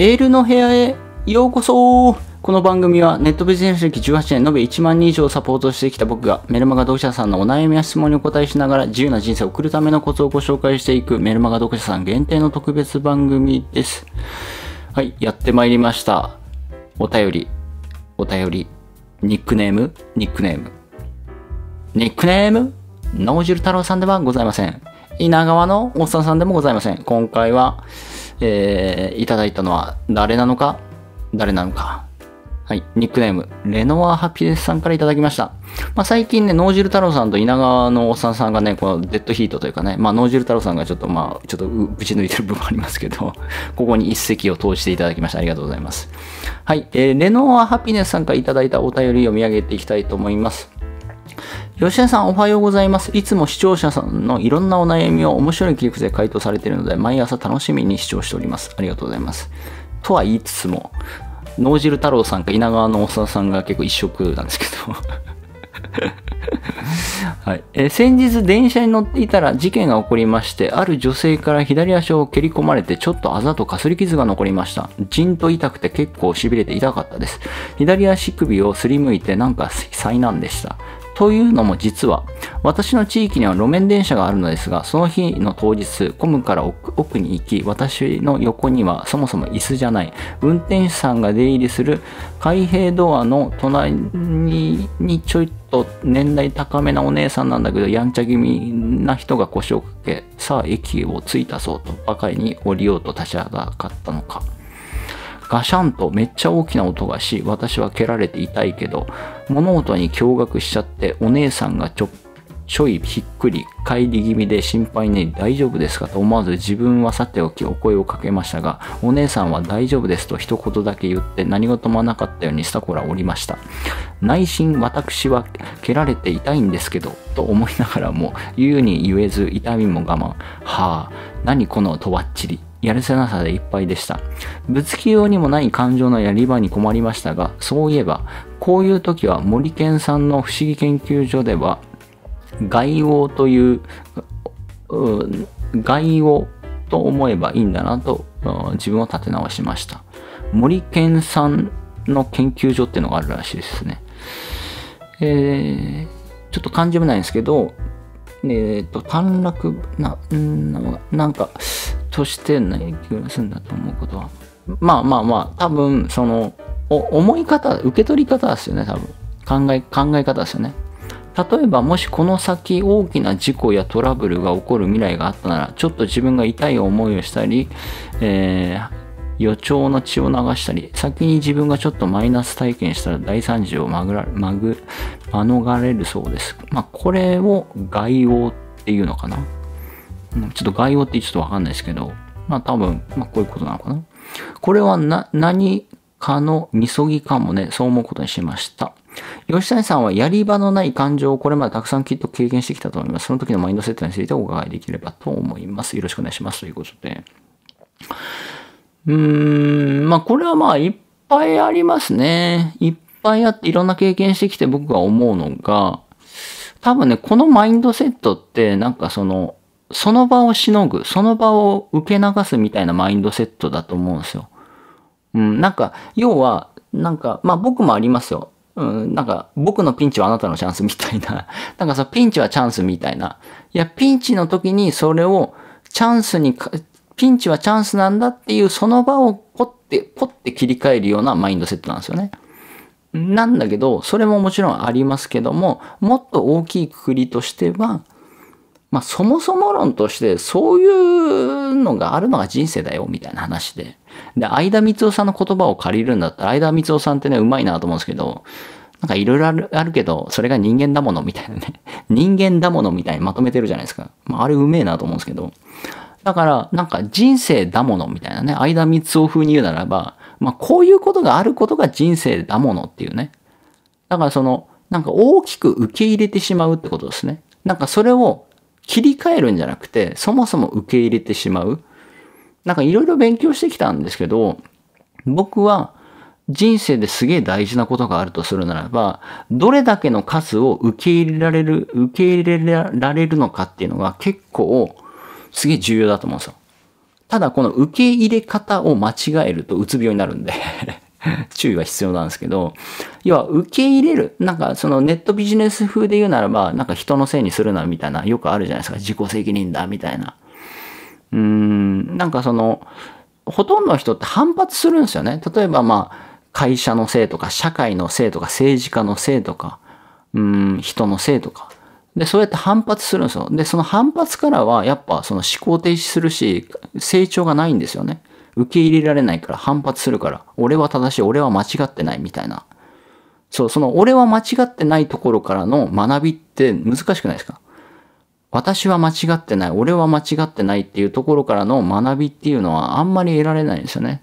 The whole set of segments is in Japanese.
エールの部屋へようこそこの番組はネットビジネス歴18年延べ1万人以上サポートしてきた僕がメルマガ読者さんのお悩みや質問にお答えしながら自由な人生を送るためのコツをご紹介していくメルマガ読者さん限定の特別番組です。はい、やってまいりました。お便り、お便り、ニックネーム、ニックネーム。ニックネーム、脳汁太郎さんではございません。稲川のおっさんさんでもございません。今回は、えー、いただいたのは誰なのか誰なのかはい。ニックネーム、レノワハピネスさんからいただきました。まあ、最近ね、ノージル太郎さんと稲川のおっさんさんがね、このデッドヒートというかね、まあ、ジル太郎さんがちょっと、まあ、ちょっとぶち抜いてる部分ありますけど、ここに一石を投じていただきました。ありがとうございます。はい。えー、レノワハピネスさんからいただいたお便りを見上げていきたいと思います。吉田さんおはようございます。いつも視聴者さんのいろんなお悩みを面白い切り口で回答されているので、毎朝楽しみに視聴しております。ありがとうございます。とは言いつつも、脳汁太郎さんか稲川の大沢さんが結構一色なんですけど はい、え先日電車に乗っていたら事件が起こりましてある女性から左足を蹴り込まれてちょっとあざとかすり傷が残りましたじんと痛くて結構しびれて痛かったです左足首をすりむいてなんか災難でしたというのも実は、私の地域には路面電車があるのですが、その日の当日、コムから奥に行き、私の横にはそもそも椅子じゃない、運転手さんが出入りする開閉ドアの隣にちょいと年代高めなお姉さんなんだけど、やんちゃ気味な人が腰をかけ、さあ駅を着いたそうと、ばかりに降りようと立ち上がったのか。ガシャンとめっちゃ大きな音がし、私は蹴られて痛いけど、物事に驚愕しちゃってお姉さんがちょちょいひっくり返り気味で心配に大丈夫ですかと思わず自分はさておきお声をかけましたがお姉さんは大丈夫ですと一言だけ言って何事もなかったようにスタコラおりました内心私は蹴られて痛いんですけどと思いながらも言うに言えず痛みも我慢はあ何このとばっちりやるせなさでいっぱいでした。ぶつけようにもない感情のやり場に困りましたが、そういえば、こういう時は森健さんの不思議研究所では、外王という、う外王と思えばいいんだなと、自分を立て直しました。森健さんの研究所っていうのがあるらしいですね。えー、ちょっと感じもないんですけど、えっ、ー、と、短絡な、んなんか、として何するんだと思うことはまあまあまあ多分その思い方受け取り方ですよね多分考え考え方ですよね例えばもしこの先大きな事故やトラブルが起こる未来があったならちょっと自分が痛い思いをしたり、えー、予兆の血を流したり先に自分がちょっとマイナス体験したら大惨事をまぐらまぐ免れるそうです、まあ、これを概要っていうのかなちょっと概要ってちょっとわかんないですけど、まあ多分、まあこういうことなのかな。これはな、何かのみそぎかもね、そう思うことにしました。吉谷さんはやり場のない感情をこれまでたくさんきっと経験してきたと思います。その時のマインドセットについてお伺いできればと思います。よろしくお願いします。ということで。うーん、まあこれはまあいっぱいありますね。いっぱいあっていろんな経験してきて僕が思うのが、多分ね、このマインドセットってなんかそのその場をしのぐ、その場を受け流すみたいなマインドセットだと思うんですよ。うん、なんか、要は、なんか、まあ僕もありますよ。うん、なんか、僕のピンチはあなたのチャンスみたいな。なんかさ、ピンチはチャンスみたいな。いや、ピンチの時にそれをチャンスにか、ピンチはチャンスなんだっていうその場をポッて、ポッて切り替えるようなマインドセットなんですよね。なんだけど、それももちろんありますけども、もっと大きいくくりとしては、まあそもそも論としてそういうのがあるのが人生だよみたいな話で。で、相田光夫さんの言葉を借りるんだったら、相田光夫さんってね、うまいなと思うんですけど、なんかいろいろあるけど、それが人間だものみたいなね。人間だものみたいにまとめてるじゃないですか。まあ、あれうめえなと思うんですけど。だから、なんか人生だものみたいなね。相田光夫風に言うならば、まあこういうことがあることが人生だものっていうね。だからその、なんか大きく受け入れてしまうってことですね。なんかそれを切り替えるんじゃなくて、そもそも受け入れてしまう。なんかいろいろ勉強してきたんですけど、僕は人生ですげえ大事なことがあるとするならば、どれだけの数を受け入れられる、受け入れられるのかっていうのが結構すげえ重要だと思うんですよ。ただこの受け入れ方を間違えるとうつ病になるんで 注意は必要なんですけど、要は受け入れる。なんかそのネットビジネス風で言うならば、なんか人のせいにするなみたいな、よくあるじゃないですか。自己責任だみたいな。うーん、なんかその、ほとんどの人って反発するんですよね。例えばまあ、会社のせいとか、社会のせいとか、政治家のせいとか、うん、人のせいとか。で、そうやって反発するんですよ。で、その反発からは、やっぱその思考停止するし、成長がないんですよね。受け入れられないから反発するから、俺は正しい、俺は間違ってないみたいな。そう、その俺は間違ってないところからの学びって難しくないですか私は間違ってない、俺は間違ってないっていうところからの学びっていうのはあんまり得られないんですよね。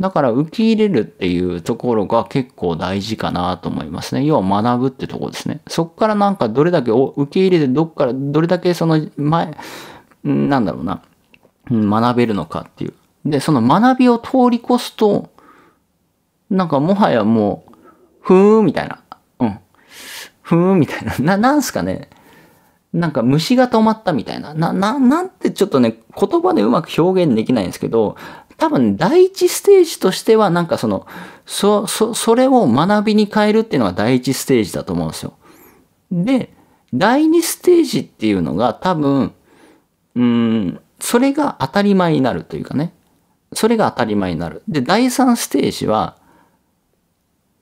だから受け入れるっていうところが結構大事かなと思いますね。要は学ぶってとこですね。そっからなんかどれだけ受け入れてどっからどれだけその前、なんだろうな、学べるのかっていう。で、その学びを通り越すと、なんかもはやもう、ふーんみたいな。うん。ふーんみたいな。な、なんすかね。なんか虫が止まったみたいな。な、な、なんてちょっとね、言葉でうまく表現できないんですけど、多分第一ステージとしてはなんかその、そ、そ、それを学びに変えるっていうのが第一ステージだと思うんですよ。で、第二ステージっていうのが多分、うん、それが当たり前になるというかね。それが当たり前になる。で、第三ステージは、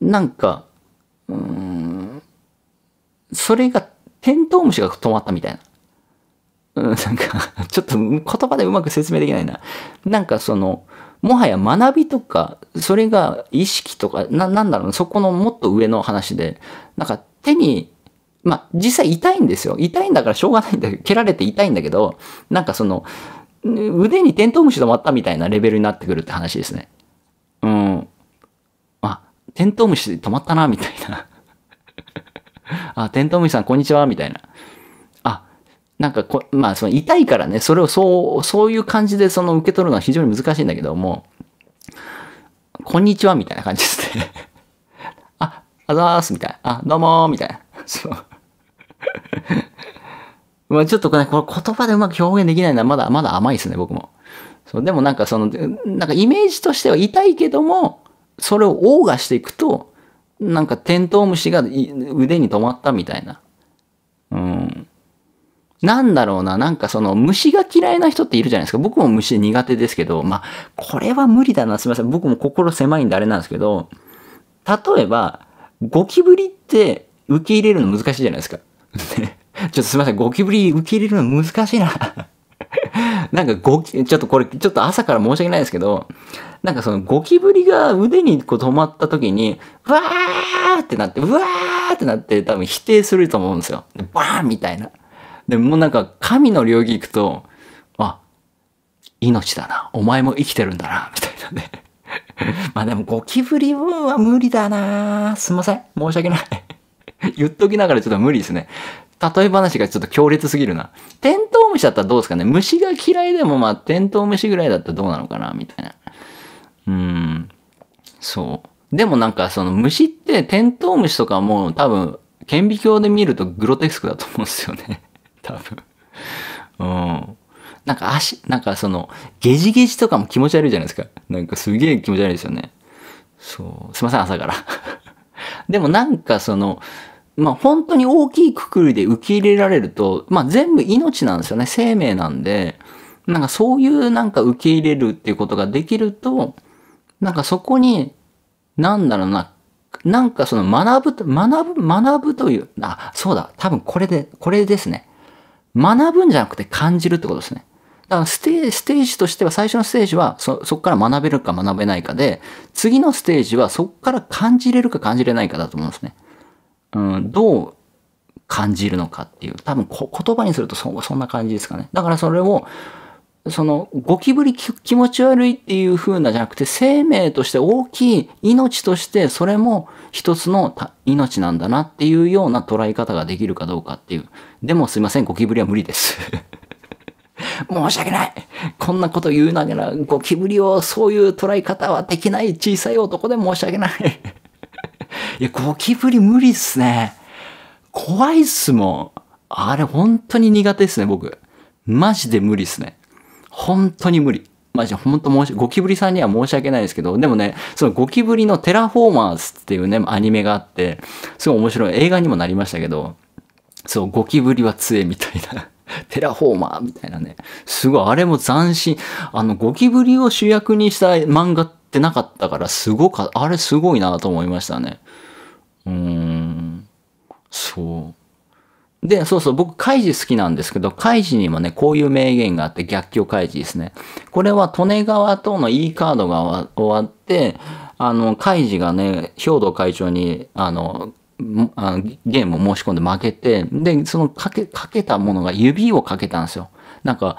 なんか、うん、それが、テントウムシが止まったみたいな。うん、なんか、ちょっと言葉でうまく説明できないな。なんかその、もはや学びとか、それが意識とか、な、なんだろう、そこのもっと上の話で、なんか手に、まあ、実際痛いんですよ。痛いんだからしょうがないんだけど、蹴られて痛いんだけど、なんかその、腕にテントウムシ止まったみたいなレベルになってくるって話ですね。うん。あ、テントウムシ止まったな、みたいな。あ、テントウムシさん、こんにちは、みたいな。あ、なんかこ、まあ、その痛いからね、それをそう、そういう感じでその受け取るのは非常に難しいんだけども、こんにちは、みたいな感じですね。あ、あざーす、みたいな。あ、どうもみたいな。そう。まあちょっとね、これ言葉でうまく表現できないのはまだ、まだ甘いですね、僕も。そう、でもなんかその、なんかイメージとしては痛いけども、それを謳歌していくと、なんかテントウムシが腕に止まったみたいな。うん。なんだろうな、なんかその虫が嫌いな人っているじゃないですか。僕も虫苦手ですけど、まあ、これは無理だな、すみません。僕も心狭いんであれなんですけど、例えば、ゴキブリって受け入れるの難しいじゃないですか。ちょっとすいません、ゴキブリ受け入れるの難しいな なんかゴキ、ちょっとこれ、ちょっと朝から申し訳ないですけど、なんかそのゴキブリが腕にこう止まった時に、うわーってなって、うわーってなって多分否定すると思うんですよ。バーンみたいな。でもなんか神の領域行くと、あ、命だな。お前も生きてるんだな。みたいなね。まあでもゴキブリは無理だなすいません。申し訳ない言っときながらちょっと無理ですね。例え話がちょっと強烈すぎるな。テントウムシだったらどうですかね虫が嫌いでもまあテントウムシぐらいだったらどうなのかなみたいな。うん。そう。でもなんかその虫ってテントウムシとかも多分顕微鏡で見るとグロテスクだと思うんですよね。多分。うん。なんか足、なんかそのゲジゲジとかも気持ち悪いじゃないですか。なんかすげえ気持ち悪いですよね。そう。すいません、朝から。でもなんかその、まあ本当に大きいくくりで受け入れられると、まあ全部命なんですよね。生命なんで、なんかそういうなんか受け入れるっていうことができると、なんかそこに、なんだろうな、なんかその学ぶ、学ぶ、学ぶという、あ、そうだ、多分これで、これですね。学ぶんじゃなくて感じるってことですね。だからステージ、ステージとしては、最初のステージはそ、そこから学べるか学べないかで、次のステージはそこから感じれるか感じれないかだと思うんですね。うん、どう感じるのかっていう多分言葉にするとそそんな感じですかねだからそれをそのゴキブリ気持ち悪いっていう風なじゃなくて生命として大きい命としてそれも一つの命なんだなっていうような捉え方ができるかどうかっていうでもすいませんゴキブリは無理です 申し訳ないこんなこと言うながらゴキブリをそういう捉え方はできない小さい男で申し訳ないいや、ゴキブリ無理っすね。怖いっすもん。あれ、本当に苦手っすね、僕。マジで無理っすね。本当に無理。マジで本当申し、ゴキブリさんには申し訳ないですけど、でもね、そのゴキブリのテラフォーマーズっていうね、アニメがあって、すごい面白い映画にもなりましたけど、そう、ゴキブリは杖みたいな。テラフォーマーみたいなね。すごい、あれも斬新。あの、ゴキブリを主役にした漫画っってなかったから、すごか、あれすごいなと思いましたね。うーん。そう。で、そうそう、僕、カイジ好きなんですけど、カイジにもね、こういう名言があって、逆境カイジですね。これは、利根川との E カードが終わって、あの、カイジがね、兵道会長に、あの、あゲームを申し込んで負けて、で、そのかけ、かけたものが指をかけたんですよ。なんか、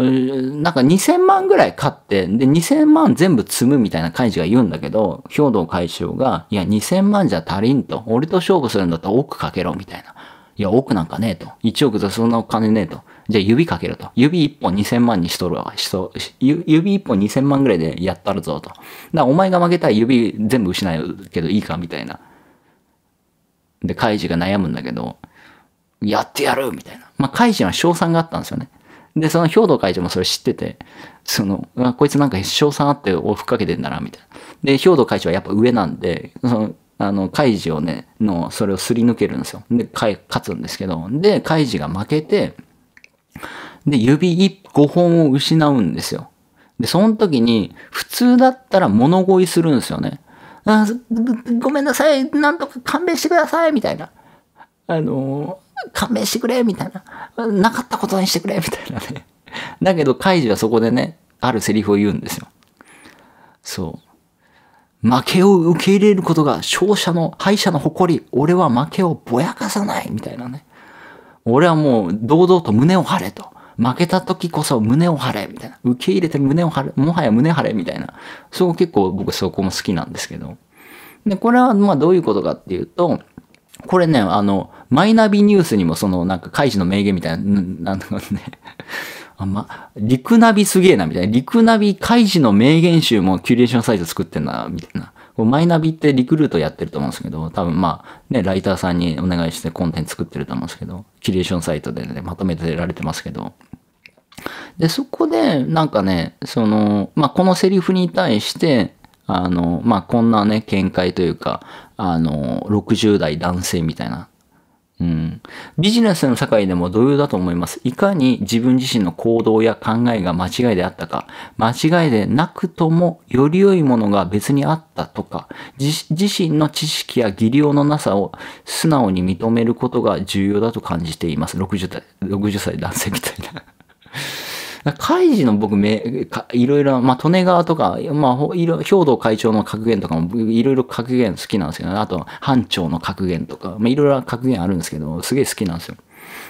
なんか2000万ぐらい買って、で、2000万全部積むみたいなカイジが言うんだけど、兵道会長が、いや、2000万じゃ足りんと。俺と勝負するんだったら億かけろ、みたいな。いや、億なんかねえと。1億とそんなお金ねえと。じゃあ指かけろと。指1本2000万にしとるわ。しと、指1本2000万ぐらいでやったるぞと。だからお前が負けたら指全部失うけどいいか、みたいな。で、カイジが悩むんだけど、やってやるみたいな。まあ、カイジは賞賛があったんですよね。で、その兵藤会長もそれ知ってて、その、あこいつなんか賞賛あってをふっかけてんだな、みたいな。で、兵藤会長はやっぱ上なんで、その、あの、カイジをね、の、それをすり抜けるんですよ。で、勝つんですけど、で、カイジが負けて、で、指五本を失うんですよ。で、その時に、普通だったら物乞いするんですよね。あごめんなさい、なんとか勘弁してください、みたいな。あの勘弁してくれみたいな。なかったことにしてくれみたいなね。だけど、カイジはそこでね、あるセリフを言うんですよ。そう。負けを受け入れることが勝者の、敗者の誇り。俺は負けをぼやかさないみたいなね。俺はもう堂々と胸を張れと。負けた時こそ胸を張れみたいな。受け入れて胸を張れ。もはや胸張れみたいな。そう結構僕そこも好きなんですけど。で、これはまあどういうことかっていうと、これね、あの、マイナビニュースにもその、なんか、開示の名言みたいな、なんだろうね。あんま、リクナビすげえな、みたいな。リクナビ開示の名言集もキュレーションサイト作ってんな、みたいな。マイナビってリクルートやってると思うんですけど、多分まあ、ね、ライターさんにお願いしてコンテンツ作ってると思うんですけど、キュレーションサイトでね、まとめてられてますけど。で、そこで、なんかね、その、まあ、このセリフに対して、あの、まあ、こんなね、見解というか、あの、60代男性みたいな。うん。ビジネスの社会でも同様だと思います。いかに自分自身の行動や考えが間違いであったか、間違いでなくともより良いものが別にあったとか、自身の知識や技量のなさを素直に認めることが重要だと感じています。60代、60歳男性みたいなカイジの僕め、いろいろ、まあ、利根川とか、まあ、兵道会長の格言とかも、いろいろ格言好きなんですけど、ね、あと、班長の格言とか、まあ、いろいろ格言あるんですけど、すげえ好きなんですよ。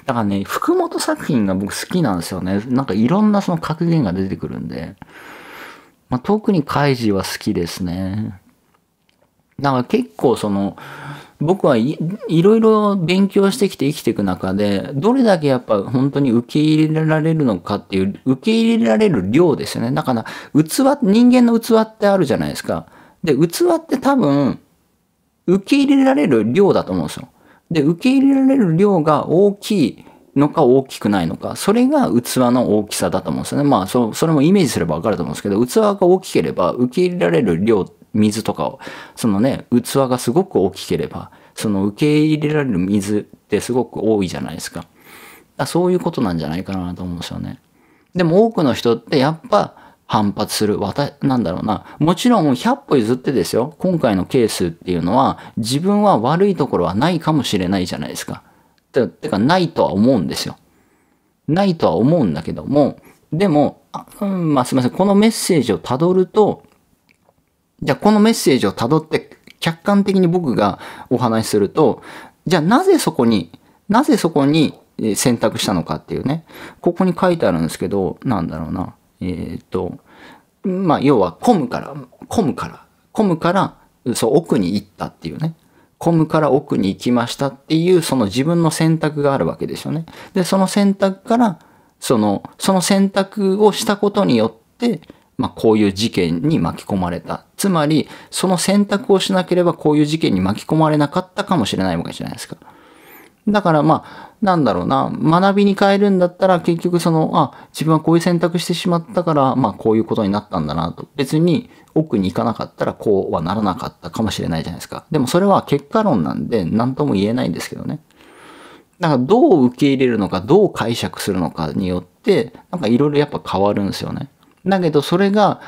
だからね、福本作品が僕好きなんですよね。なんかいろんなその格言が出てくるんで。まあ、特にカイジは好きですね。だから結構その、僕はいろいろ勉強してきて生きていく中で、どれだけやっぱ本当に受け入れられるのかっていう、受け入れられる量ですよね。だから、器、人間の器ってあるじゃないですか。で、器って多分、受け入れられる量だと思うんですよ。で、受け入れられる量が大きいのか大きくないのか、それが器の大きさだと思うんですよね。まあ、そそれもイメージすればわかると思うんですけど、器が大きければ受け入れられる量って水とかを、そのね、器がすごく大きければ、その受け入れられる水ってすごく多いじゃないですか。かそういうことなんじゃないかなと思うんですよね。でも多くの人ってやっぱ反発する。わた、なんだろうな。もちろん100歩譲ってですよ。今回のケースっていうのは自分は悪いところはないかもしれないじゃないですか。ててかないとは思うんですよ。ないとは思うんだけども、でも、うん、まあすいません。このメッセージをたどると、じゃあこのメッセージをたどって客観的に僕がお話しすると、じゃあなぜそこに、なぜそこに選択したのかっていうね、ここに書いてあるんですけど、なんだろうな、えー、っと、まあ要は混むから、混むから、混むから、そう奥に行ったっていうね。混むから奥に行きましたっていうその自分の選択があるわけですよね。で、その選択から、その、その選択をしたことによって、まあこういう事件に巻き込まれたつまり、その選択をしなければこういう事件に巻き込まれなかったかもしれないわけじゃないですか。だからまあ、なんだろうな、学びに変えるんだったら結局その、あ、自分はこういう選択してしまったから、まあこういうことになったんだなと。別に奥に行かなかったらこうはならなかったかもしれないじゃないですか。でもそれは結果論なんで何とも言えないんですけどね。だからどう受け入れるのか、どう解釈するのかによって、なんかいろいろやっぱ変わるんですよね。だけどそれが、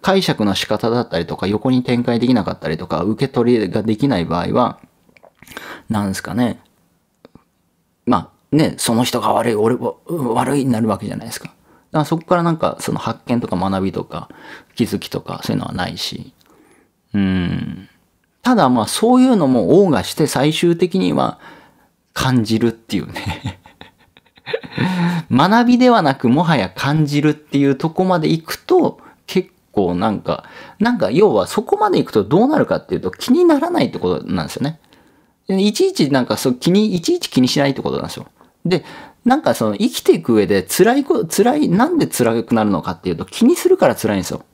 解釈の仕方だったりとか、横に展開できなかったりとか、受け取りができない場合は、なんですかね。まあ、ね、その人が悪い、俺は悪いになるわけじゃないですか。だからそこからなんか、その発見とか学びとか、気づきとか、そういうのはないし。うん。ただまあ、そういうのも王がして、最終的には感じるっていうね 学びではなく、もはや感じるっていうとこまで行くと、結構なんか、なんか要はそこまで行くとどうなるかっていうと気にならないってことなんですよね。いちいちなんかそう気に、いちいち気にしないってことなんですよ。で、なんかその生きていく上で辛いこ辛い、なんで辛くなるのかっていうと気にするから辛いんですよ。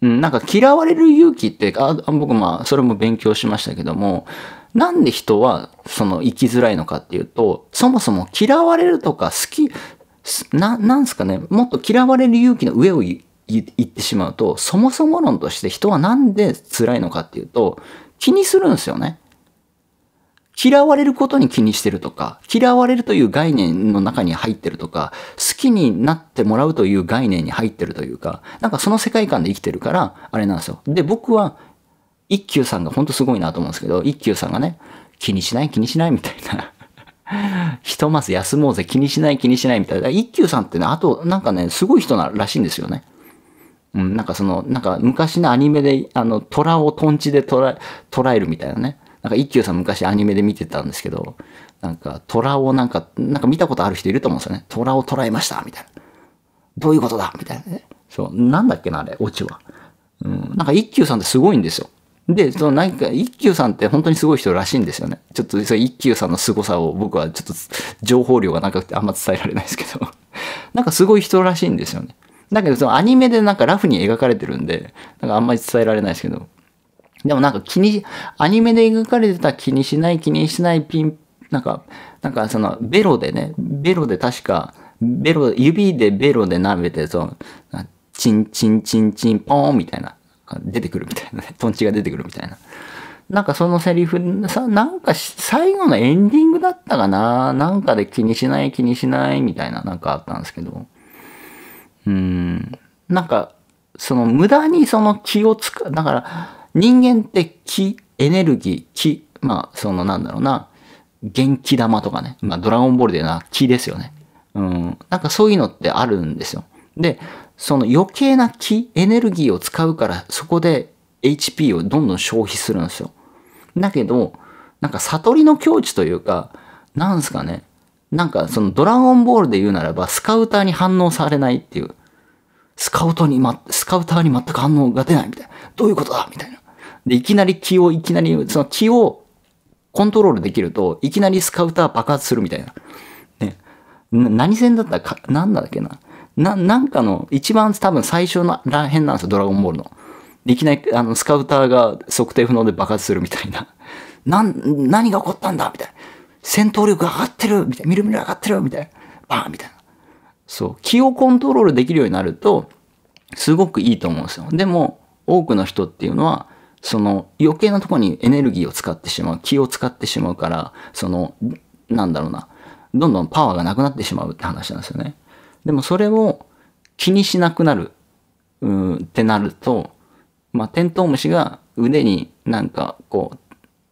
うん、なんか嫌われる勇気って、あ僕まあそれも勉強しましたけども、なんで人はその生きづらいのかっていうと、そもそも嫌われるとか好き、な、なんすかね、もっと嫌われる勇気の上を言ってしまうと、そもそも論として人はなんで辛いのかっていうと、気にするんですよね。嫌われることに気にしてるとか、嫌われるという概念の中に入ってるとか、好きになってもらうという概念に入ってるというか、なんかその世界観で生きてるから、あれなんですよ。で、僕は、一休さんがほんとすごいなと思うんですけど、一休さんがね、気にしない気にしないみたいな。ひとまず休もうぜ、気にしない気にしないみたいな。一休さんってね、あと、なんかね、すごい人ならしいんですよね。うん、なんかその、なんか昔のアニメで、あの、虎をトンチで捉えるみたいなね。なんか一休さん昔アニメで見てたんですけど、なんか虎をなんか、なんか見たことある人いると思うんですよね。虎を捉えましたみたいな。どういうことだみたいなね。そう、なんだっけな、あれ、オチは。うん、なんか一休さんってすごいんですよ。で、そのなんか、一休さんって本当にすごい人らしいんですよね。ちょっと、それ一休さんの凄さを僕はちょっと情報量がなくてあんま伝えられないですけど、なんかすごい人らしいんですよね。だけどそのアニメでなんかラフに描かれてるんで、なんかあんまり伝えられないですけど。でもなんか気に、アニメで描かれてた気にしない気にしないピン、なんか、なんかそのベロでね、ベロで確か、ベロ、指でベロで舐めて、その、チンチンチンチンポーンみたいな、出てくるみたいな、ね、トンチが出てくるみたいな。なんかそのセリフ、さ、なんか最後のエンディングだったかななんかで気にしない気にしないみたいななんかあったんですけど。うん。なんか、その無駄にその気を使う。だから、人間って気、エネルギー、気、まあ、そのなんだろうな、元気玉とかね。まあ、ドラゴンボールでな、気ですよね。うん。なんかそういうのってあるんですよ。で、その余計な気、エネルギーを使うから、そこで HP をどんどん消費するんですよ。だけど、なんか悟りの境地というか、なんすかね。なんかそのドラゴンボールで言うならば、スカウターに反応されないっていう。スカウトに、ま、スカウターに全く反応が出ないみたいな。どういうことだみたいな。で、いきなり気を、いきなり、その気をコントロールできると、いきなりスカウター爆発するみたいな。ね。何戦だったか、なんだっけな。な、なんかの、一番多分最初のらへんなんですよ、ドラゴンボールの。いきなり、あの、スカウターが測定不能で爆発するみたいな。なん、何が起こったんだみたいな。戦闘力上がってるみたいな。みるみる上がってるみたいな。バーンみたいな。そう、気をコントロールできるようになると、すごくいいと思うんですよ。でも、多くの人っていうのは、その余計なとこにエネルギーを使ってしまう、気を使ってしまうから、その、なんだろうな、どんどんパワーがなくなってしまうって話なんですよね。でもそれを気にしなくなる、うん、ってなると、まあ、テントウムシが腕になんかこ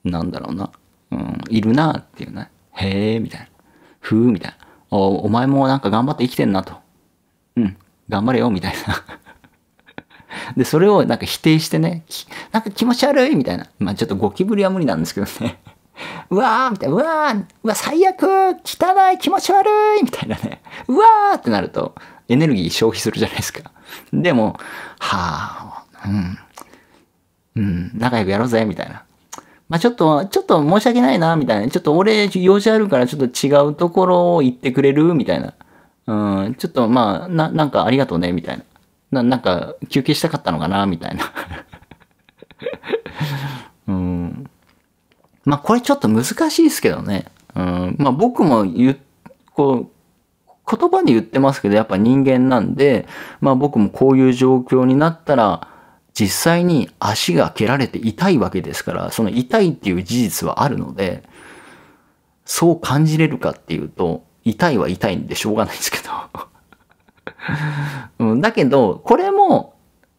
う、なんだろうな、うん、いるなっていうね、へえ、みたいな、ふう、みたいな。おお前もなんか頑張って生きてんなと。うん、頑張れよ、みたいな。で、それをなんか否定してね、なんか気持ち悪いみたいな。まあちょっとゴキブリは無理なんですけどね。うわーみたいな。うわーうわ、最悪汚い気持ち悪いみたいなね。うわーってなると、エネルギー消費するじゃないですか。でも、はあ、うん。うん、仲良くやろうぜ、みたいな。まあ、ちょっと、ちょっと申し訳ないな、みたいな。ちょっと俺、用事あるから、ちょっと違うところを行ってくれるみたいな。うん、ちょっと、まあ、な、なんかありがとうね、みたいな。な、なんか、休憩したかったのかな、みたいな。うん。まあ、これちょっと難しいですけどね。うん。まあ、僕も言、こう、言葉で言ってますけど、やっぱ人間なんで、まあ僕もこういう状況になったら、実際に足が蹴られて痛いわけですから、その痛いっていう事実はあるので、そう感じれるかっていうと、痛いは痛いんでしょうがないですけど。うん、だけど、これも、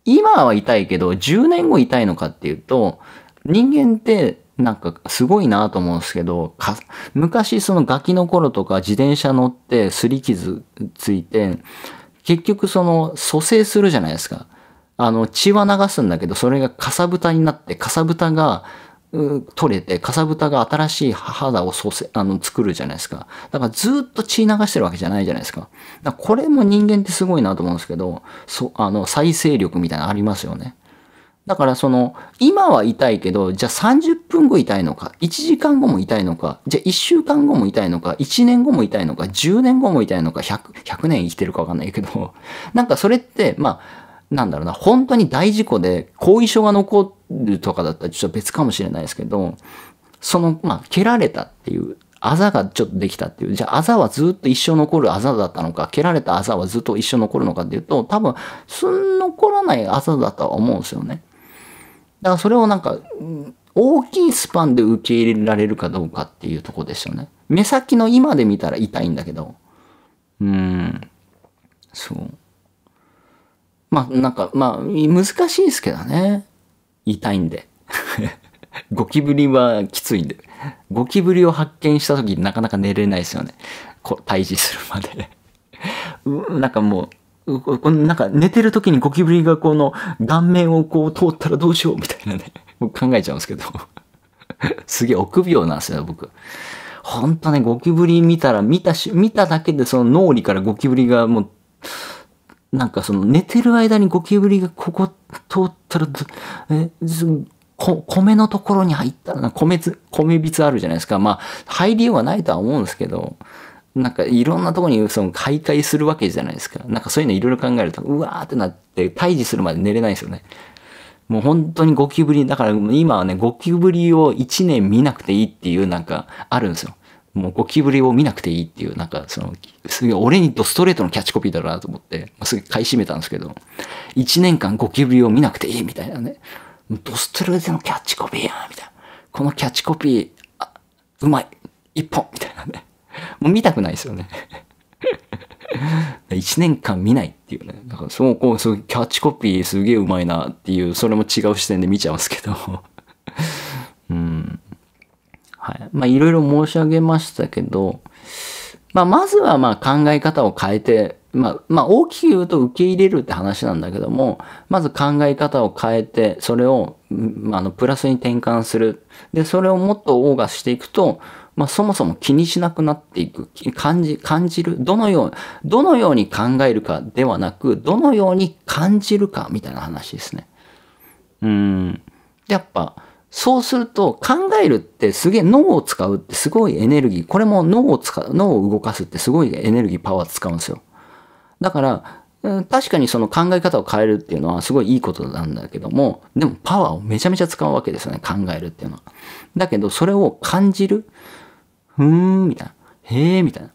今は痛いけど、10年後痛いのかっていうと、人間ってなんかすごいなと思うんですけど、昔そのガキの頃とか自転車乗って擦り傷ついて、結局その蘇生するじゃないですか。あの、血は流すんだけど、それがかさぶたになって、かさぶたが、取れて、かさぶたが新しい肌を蘇生あの作るじゃないですか。だからずっと血流してるわけじゃないじゃないですか。だからこれも人間ってすごいなと思うんですけど、そあの再生力みたいなのありますよね。だからその、今は痛いけど、じゃあ30分後痛いのか、1時間後も痛いのか、じゃあ1週間後も痛いのか、1年後も痛いのか、10年後も痛いのか、100, 100年生きてるかわかんないけど、なんかそれって、まあ、なんだろうな、本当に大事故で後遺症が残るとかだったらちょっと別かもしれないですけど、その、まあ、蹴られたっていう、あざがちょっとできたっていう、じゃああざはずっと一生残るあざだったのか、蹴られたあざはずっと一生残るのかっていうと、多分、すん残らないあざだとは思うんですよね。だからそれをなんか、大きいスパンで受け入れられるかどうかっていうとこですよね。目先の今で見たら痛いんだけど。うん。そう。まあ、なんか、まあ、難しいですけどね。痛いんで。ゴキブリはきついんで。ゴキブリを発見した時なかなか寝れないですよね。こ退治するまで なんかもう、このなんか寝てる時にゴキブリがこの顔面をこう通ったらどうしようみたいなね。僕考えちゃうんですけどすげえ臆病なんですよ、僕。ほんとね、ゴキブリ見たら、見たし、見ただけでその脳裏からゴキブリがもう、なんかその寝てる間にゴキブリがここ通ったら、え、こ米のところに入ったら、米つ、米びつあるじゃないですか。まあ、入りようはないとは思うんですけど、なんかいろんなとこにその徘徊するわけじゃないですか。なんかそういうのいろいろ考えると、うわーってなって、退治するまで寝れないですよね。もう本当にゴキブリ、だから今はね、ゴキブリを1年見なくていいっていうなんかあるんですよ。もうゴキブリを見なくていいっていう、なんかその、すげえ俺にとストレートのキャッチコピーだろうなと思って、まあ、すぐ買い占めたんですけど、1年間ゴキブリを見なくていいみたいなね、ドストレートのキャッチコピーやみたいな。このキャッチコピー、あうまい一本みたいなね。もう見たくないですよね。1 年間見ないっていうね。だからそうこう、キャッチコピーすげえうまいなっていう、それも違う視点で見ちゃうんですけど。はい。まあ、いろいろ申し上げましたけど、まあ、まずはまあ考え方を変えて、まあ、まあ、大きく言うと受け入れるって話なんだけども、まず考え方を変えて、それを、まあの、プラスに転換する。で、それをもっと謳歌していくと、まあ、そもそも気にしなくなっていく。感じ、感じる。どのよう、どのように考えるかではなく、どのように感じるかみたいな話ですね。うん。やっぱ、そうすると考えるってすげえ脳を使うってすごいエネルギー。これも脳を使う、脳を動かすってすごいエネルギーパワー使うんですよ。だから、確かにその考え方を変えるっていうのはすごいいいことなんだけども、でもパワーをめちゃめちゃ使うわけですよね、考えるっていうのは。だけど、それを感じる。ふーん、みたいな。へー、みたいな。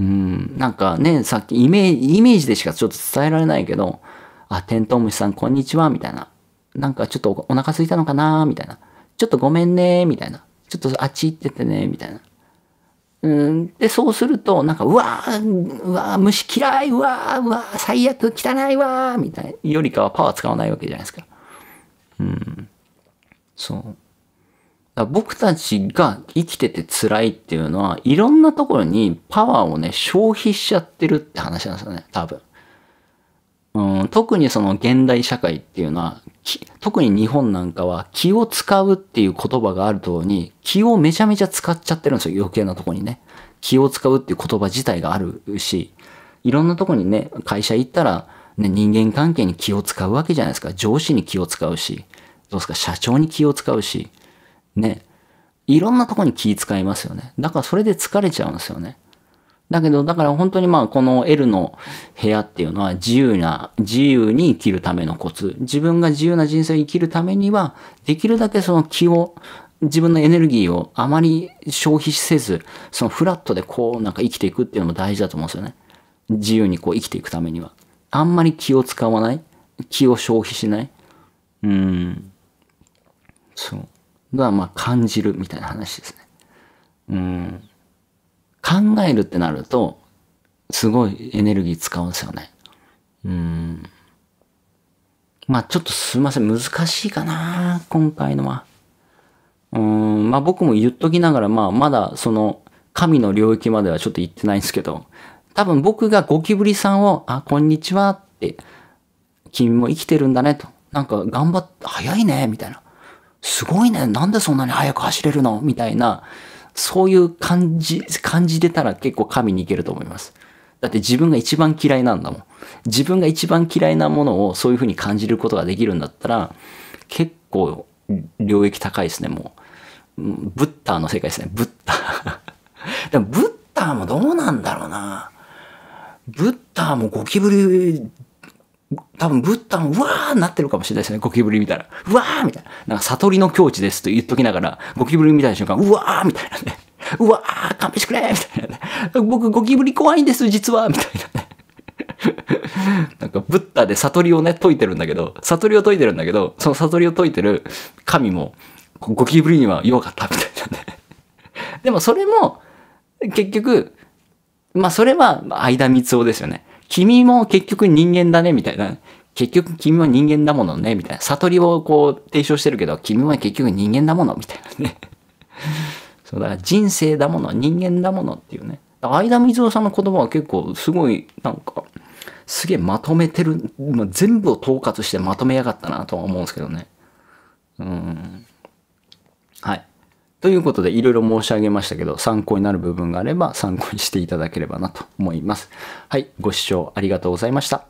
うん、なんかね、さっきイメージ、イメージでしかちょっと伝えられないけど、あ、テントウムシさんこんにちは、みたいな。なんかちょっとお腹すいたのかな、みたいな。ちょっとごめんね、みたいな。ちょっとあっち行っててね、みたいな。うん、で、そうすると、なんか、うわー、うわー、虫嫌い、うわー、うわー、最悪、汚いわー、みたいな。よりかはパワー使わないわけじゃないですか。うん。そう。僕たちが生きてて辛いっていうのは、いろんなところにパワーをね、消費しちゃってるって話なんですよね、多分。うん、特にその現代社会っていうのは、特に日本なんかは気を使うっていう言葉がある通りに、気をめちゃめちゃ使っちゃってるんですよ。余計なとこにね。気を使うっていう言葉自体があるし、いろんなとこにね、会社行ったら、ね、人間関係に気を使うわけじゃないですか。上司に気を使うし、どうですか、社長に気を使うし、ね。いろんなとこに気使いますよね。だからそれで疲れちゃうんですよね。だけど、だから本当にまあこの L の部屋っていうのは自由な、自由に生きるためのコツ。自分が自由な人生を生きるためには、できるだけその気を、自分のエネルギーをあまり消費せず、そのフラットでこうなんか生きていくっていうのも大事だと思うんですよね。自由にこう生きていくためには。あんまり気を使わない。気を消費しない。うん。そう。がまあ感じるみたいな話ですね。うん。考えるってなると、すごいエネルギー使うんですよね。うん。まあちょっとすいません、難しいかな今回のは。うん、まあ僕も言っときながら、まあまだその、神の領域まではちょっと行ってないんですけど、多分僕がゴキブリさんを、あ、こんにちはって、君も生きてるんだねと。なんか頑張って、早いね、みたいな。すごいね、なんでそんなに早く走れるのみたいな、そういう感じ、感じ出たら結構神にいけると思います。だって自分が一番嫌いなんだもん。自分が一番嫌いなものをそういうふうに感じることができるんだったら、結構領域高いですね、もう。ブッダーの世界ですね、ブッダー。でもブッダーもどうなんだろうな。ブッダーもゴキブリ多分ブッダもうわーなってるかもしれないですね。ゴキブリ見たら。うわーみたいな。なんか悟りの境地ですと言っときながら、ゴキブリ見た瞬間、うわーみたいなね。うわー勘弁してくれみたいなね。僕ゴキブリ怖いんです、実はみたいなね。なんかブッダで悟りをね、解いてるんだけど、悟りを解いてるんだけど、その悟りを解いてる神も、ゴキブリには弱かったみたいなね。でもそれも、結局、まあそれは、間田光夫ですよね。君も結局人間だね、みたいな。結局君は人間だものね、みたいな。悟りをこう提唱してるけど、君は結局人間だもの、みたいなね。そうだから人生だもの、人間だものっていうね。相田水夫さんの言葉は結構すごい、なんか、すげえまとめてる、全部を統括してまとめやがったなとは思うんですけどね。うん。はい。ということで、いろいろ申し上げましたけど、参考になる部分があれば参考にしていただければなと思います。はい、ご視聴ありがとうございました。